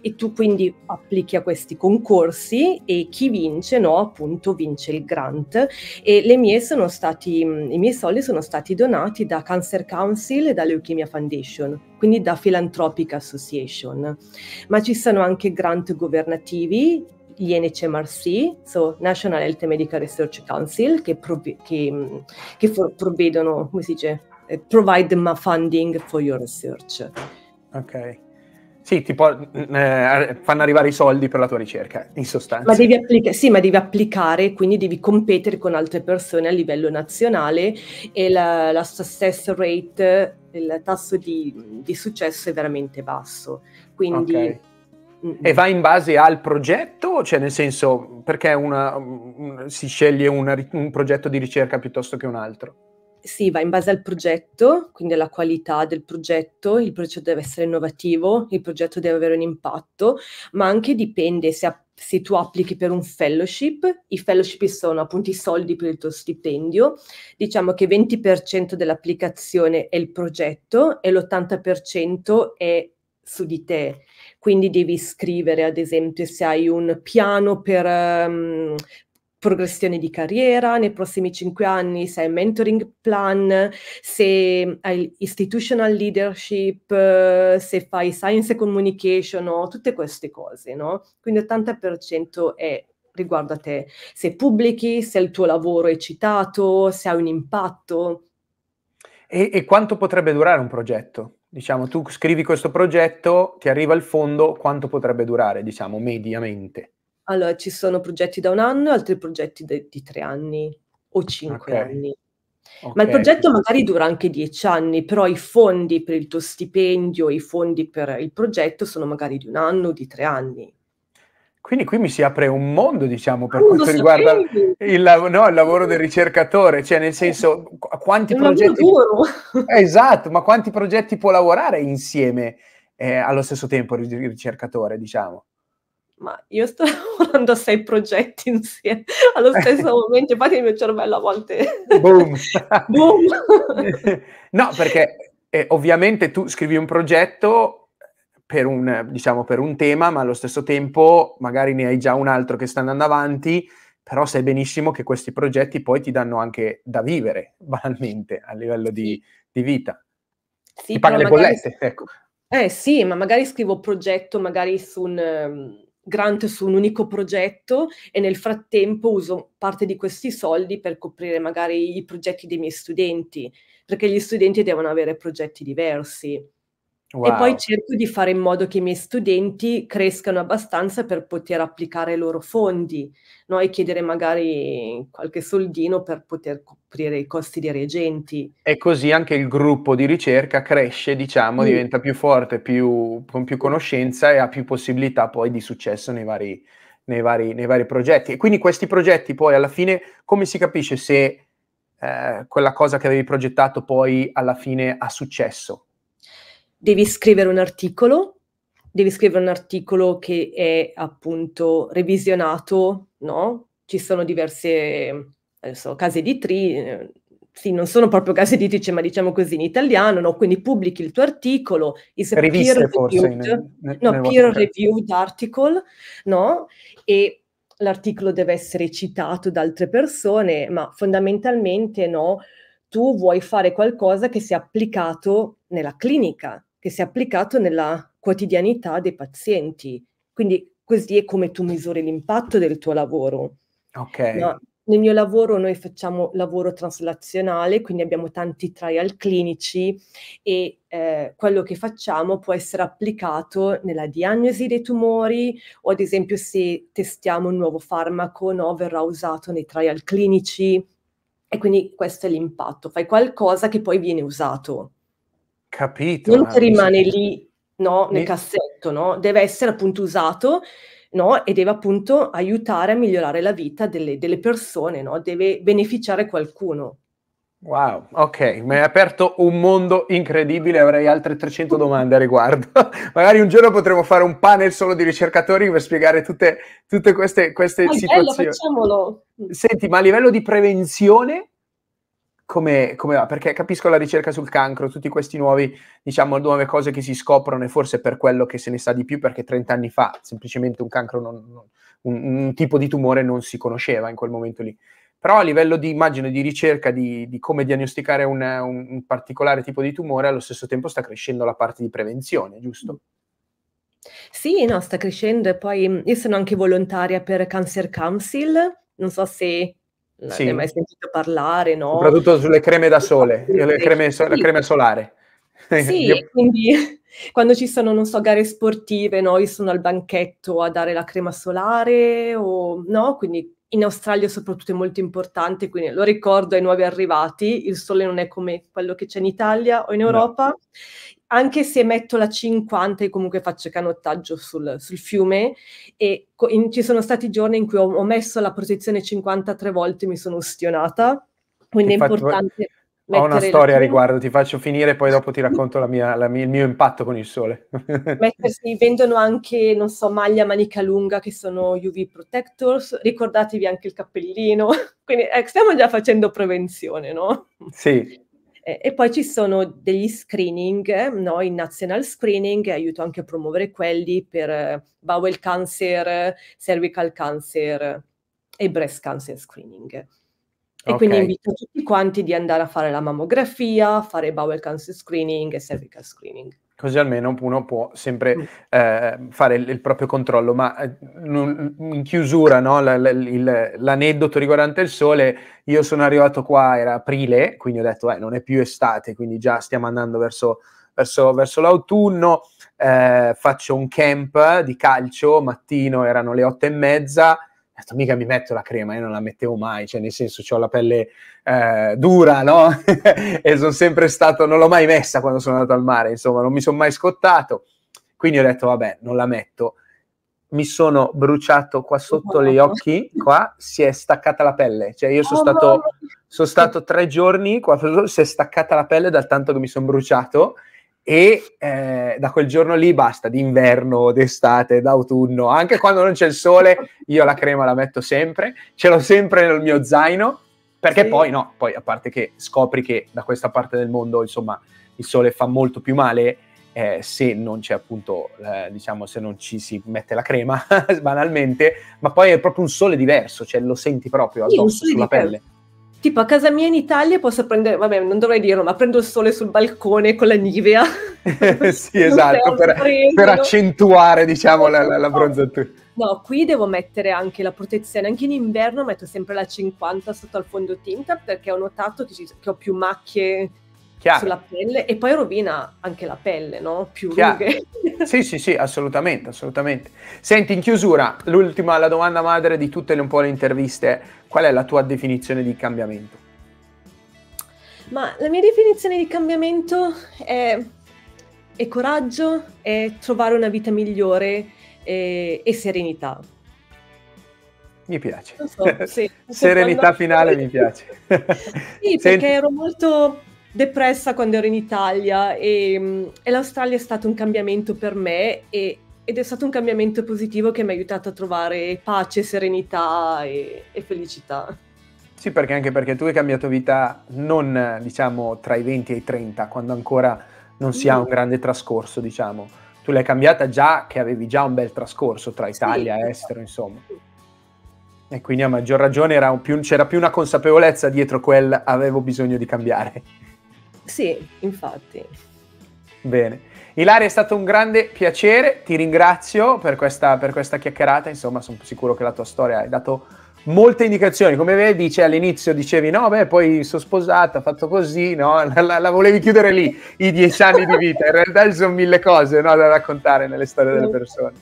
B: e tu quindi applichi a questi concorsi e chi vince, no, appunto vince il grant e le mie sono stati, i miei soldi sono stati donati da Cancer Council e da Leukemia Foundation, quindi da Philanthropic Association. Ma ci sono anche grant governativi gli NCMRC, so National Health Medical Research Council, che, prov- che, che for- provvedono, come si dice, eh, provide funding for your research.
A: Ok. Sì, tipo eh, fanno arrivare i soldi per la tua ricerca, in sostanza. Ma devi
B: applica- sì, ma devi applicare, quindi devi competere con altre persone a livello nazionale e la, la success rate, il tasso di, di successo è veramente basso. Quindi... Okay. E
A: va in base al progetto? Cioè, nel senso, perché una, un, si sceglie una, un progetto di ricerca piuttosto che un altro?
B: Sì, va in base al progetto, quindi alla qualità del progetto, il progetto deve essere innovativo, il progetto deve avere un impatto, ma anche dipende se, se tu applichi per un fellowship, i fellowship sono appunto i soldi per il tuo stipendio, diciamo che 20% dell'applicazione è il progetto e l'80% è su di te. Quindi devi scrivere, ad esempio, se hai un piano per, um, progressione di carriera, nei prossimi cinque anni, se hai mentoring plan, se hai institutional leadership, eh, se fai science communication, no? tutte queste cose, no? Quindi 80% è riguardo a te, se pubblichi, se il tuo lavoro è citato, se ha un impatto. E, e quanto
A: potrebbe durare un progetto? Diciamo, tu scrivi questo progetto, ti arriva il fondo, quanto potrebbe durare, diciamo, mediamente?
B: Allora, ci sono progetti da un anno e altri progetti de- di tre anni o cinque okay. anni. Okay. Ma il progetto magari dura anche dieci anni, però i fondi per il tuo stipendio, i fondi per il progetto sono magari di un anno o di tre anni.
A: Quindi qui mi si apre un mondo, diciamo, per ah, non quanto riguarda il, lav- no, il, lavoro del ricercatore, cioè nel eh, senso quanti progetti... Duro. Eh, esatto, ma quanti progetti può lavorare insieme eh, allo stesso tempo il ricercatore,
B: diciamo? ma io sto *laughs* lavorando a sei progetti insieme allo stesso *laughs* momento, infatti il mio cervello a volte...
A: *laughs* Boom! Boom. no, perché eh, ovviamente tu scrivi un progetto per un, diciamo, per un tema, ma allo stesso tempo magari ne hai già un altro che sta andando avanti, però sai benissimo che questi progetti poi ti danno anche da vivere, banalmente, a livello di, di vita.
B: Sì, ti pagano le bollette, magari... ecco. Eh sì, ma magari scrivo progetto magari su un ehm, grant su un unico progetto e nel frattempo uso parte di questi soldi per coprire magari i progetti dei miei studenti, perché gli studenti devono avere progetti diversi. Wow. E poi cerco di fare in modo che i miei studenti crescano abbastanza per poter applicare i loro fondi no? e chiedere magari qualche soldino per poter coprire i costi dei reagenti.
A: E così anche il gruppo di ricerca cresce, diciamo, mm. diventa più forte, più, con più conoscenza e ha più possibilità poi di successo nei vari, nei vari, nei vari progetti. E quindi questi progetti poi alla fine, come si capisce se eh, quella cosa che avevi progettato poi alla fine ha successo?
B: devi scrivere un articolo, devi scrivere un articolo che è appunto revisionato, no? Ci sono diverse eh, so, case editrici, eh, sì, non sono proprio case editrici, ma diciamo così in italiano, no? Quindi pubblichi il tuo articolo, is Riviste, peer forse, reviewed, no, peer reviewed article, no? E l'articolo deve essere citato da altre persone, ma fondamentalmente no, tu vuoi fare qualcosa che sia applicato nella clinica, che si è applicato nella quotidianità dei pazienti. Quindi così è come tu misuri l'impatto del tuo lavoro.
A: Okay. No,
B: nel mio lavoro noi facciamo lavoro traslazionale, quindi abbiamo tanti trial clinici e eh, quello che facciamo può essere applicato nella diagnosi dei tumori o ad esempio se testiamo un nuovo farmaco no, verrà usato nei trial clinici e quindi questo è l'impatto, fai qualcosa che poi viene usato.
A: Capito. Non che rimane
B: lì no, nel e... cassetto, no? deve essere appunto usato no? e deve appunto aiutare a migliorare la vita delle, delle persone, no? deve beneficiare qualcuno.
A: Wow, ok, mi hai aperto un mondo incredibile, avrei altre 300 domande a riguardo. *laughs* Magari un giorno potremo fare un panel solo di ricercatori per spiegare tutte, tutte queste, queste ah, situazioni. Bello,
B: facciamolo.
A: Senti, ma a livello di prevenzione, come, come, va? Perché capisco la ricerca sul cancro, tutte queste diciamo, nuove cose che si scoprono e forse per quello che se ne sa di più, perché 30 anni fa semplicemente un cancro, non, non, un, un, tipo di tumore non si conosceva in quel momento lì. Però a livello di immagine, di ricerca, di, di come diagnosticare un, un, un particolare tipo di tumore, allo stesso tempo sta crescendo la parte di prevenzione, giusto?
B: Sì, no, sta crescendo e poi io sono anche volontaria per Cancer Council, non so se non sì. ne hai mai sentito parlare, no? Soprattutto
A: sulle creme da sole, le creme, so- sì. la crema solare.
B: Sì, *laughs* Io... quindi *laughs* quando ci sono, non so, gare sportive, no? Io sono al banchetto a dare la crema solare o no? Quindi in Australia soprattutto è molto importante, quindi lo ricordo ai nuovi arrivati, il sole non è come quello che c'è in Italia o in Europa. No anche se metto la 50 e comunque faccio canottaggio sul, sul fiume e in, ci sono stati giorni in cui ho, ho, messo la protezione tre volte e mi sono ustionata, quindi Infatti, è importante... Ho una storia a riguardo,
A: ti faccio finire poi dopo ti *laughs* racconto la mia, la mia, il mio impatto con il sole. *laughs* Mettersi,
B: vendono anche, non so, maglia manica lunga che sono UV protectors, ricordatevi anche il cappellino, *laughs* quindi eh, stiamo già facendo prevenzione, no? Sì, e poi ci sono degli screening, no? il national screening, aiuto anche a promuovere quelli per bowel cancer, cervical cancer e breast cancer screening. E
A: okay. quindi invito
B: tutti quanti di andare a fare la mammografia, fare bowel cancer screening e cervical screening.
A: Così almeno uno può sempre eh, fare il, il, proprio controllo. Ma eh, in chiusura, no, l- l- il, l'aneddoto riguardante il sole, io sono arrivato qua, era aprile, quindi ho detto, eh, non è più estate, quindi già stiamo andando verso, verso, verso l'autunno. Eh, faccio un camp di calcio, mattino erano le otto e mezza, ho detto, mica mi metto la crema, io non la mettevo mai, cioè nel senso ho la pelle eh, dura, no? *laughs* e sono sempre stato, non l'ho mai messa quando sono andato al mare, insomma, non mi sono mai scottato. Quindi ho detto, vabbè, non la metto. Mi sono bruciato qua sotto gli occhi, qua si è staccata la pelle. Cioè io sono, oh, stato, sono stato tre giorni, qua *laughs* si è staccata la pelle dal tanto che mi sono bruciato e eh, da quel giorno lì basta d'inverno, d'estate, d'autunno, anche quando non c'è il sole, io la crema la metto sempre, ce l'ho sempre nel mio zaino, perché sì. poi no, poi a parte che scopri che da questa parte del mondo, insomma, il sole fa molto più male eh, se non c'è appunto, eh, diciamo, se non ci si mette la crema, *laughs* banalmente, ma poi è proprio un sole diverso, cioè lo senti proprio addosso, sì, sulla pelle. Pelle
B: Tipo a casa mia in Italia posso prendere, vabbè non dovrei dirlo, ma prendo il sole sul balcone con la Nivea.
A: *laughs* sì, esatto, per, per, accentuare diciamo la, la, la bronzatura.
B: No, qui devo mettere anche la protezione, anche in inverno metto sempre la 50 sotto al fondotinta perché ho notato che, ci, che ho più macchie Chiaro. sulla pelle e poi rovina anche la pelle, no? Più Chiaro. rughe.
A: *laughs* sì, sì, sì, assolutamente, assolutamente. Senti, in chiusura, l'ultima, la domanda madre di tutte le, un po' le interviste. Qual è la tua definizione di cambiamento?
B: Ma la mia definizione di cambiamento è, è coraggio, è trovare una vita migliore e, e serenità.
A: Mi piace. So, sì, *laughs* serenità finale mi *laughs* piace. sì,
B: *laughs* Senti... perché ero molto depressa quando ero in Italia e, mm, e l'Australia è stato un cambiamento per me e ed è stato un cambiamento positivo che mi ha aiutato a trovare pace, serenità e, e felicità.
A: Sì, perché anche perché tu hai cambiato vita non diciamo tra i 20 e i 30, quando ancora non si ha un mm. grande trascorso, diciamo. Tu l'hai cambiata già che avevi già un bel trascorso tra Italia sì, e esatto. estero, insomma. E quindi a maggior ragione più, c'era più una consapevolezza dietro quel avevo bisogno di cambiare.
B: Sì, infatti.
A: Bene. Ilaria è stato un grande piacere, ti ringrazio per questa, per questa chiacchierata, insomma sono sicuro che la tua storia hai dato molte indicazioni, come vedi cioè, all'inizio dicevi no, beh poi sono sposata, ho fatto così, no? *laughs* la, la, la, volevi chiudere lì i dieci anni di vita, in realtà ci sono mille cose no, da raccontare nelle storie delle persone.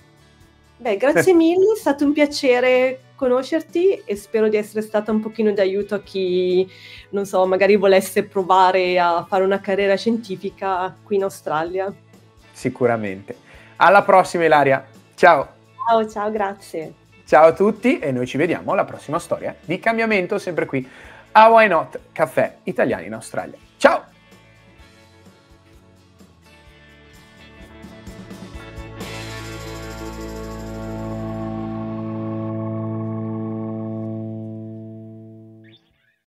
B: Beh, grazie *laughs* mille, è stato un piacere conoscerti e spero di essere stata un pochino di aiuto a chi, non so, magari volesse provare a fare una carriera scientifica qui in Australia
A: sicuramente. Alla prossima Ilaria, ciao!
B: Ciao, ciao, grazie.
A: Ciao a tutti e noi ci vediamo alla prossima storia di cambiamento, sempre qui a Why Not Caffè Italiani in Australia. Ciao!